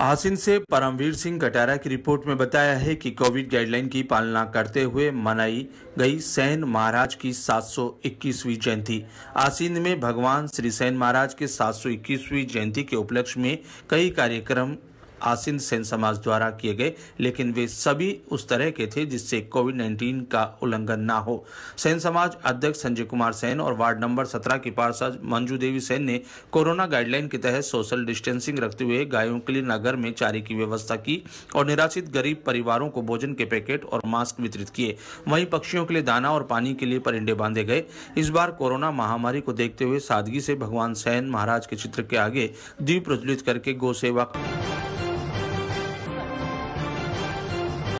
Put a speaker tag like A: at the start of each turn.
A: आसिन से परमवीर सिंह कटारा की रिपोर्ट में बताया है कि कोविड गाइडलाइन की पालना करते हुए मनाई गई सैन महाराज की 721वीं जयंती आसिन में भगवान श्री सैन महाराज के 721वीं जयंती के उपलक्ष्य में कई कार्यक्रम आसिन सेन समाज द्वारा किए गए लेकिन वे सभी उस तरह के थे जिससे कोविड 19 का उल्लंघन ना हो सेन समाज अध्यक्ष संजय कुमार सेन और वार्ड नंबर 17 की पार्षद मंजू देवी सेन ने कोरोना गाइडलाइन के तहत सोशल डिस्टेंसिंग रखते हुए गायों के लिए नगर में चारे की व्यवस्था की और निराश्रित गरीब परिवारों को भोजन के पैकेट और मास्क वितरित किए वहीं पक्षियों के लिए दाना और पानी के लिए परिंडे बांधे गए इस बार कोरोना महामारी को देखते हुए सादगी से भगवान सैन महाराज के चित्र के आगे दीप प्रज्वलित करके गो सेवा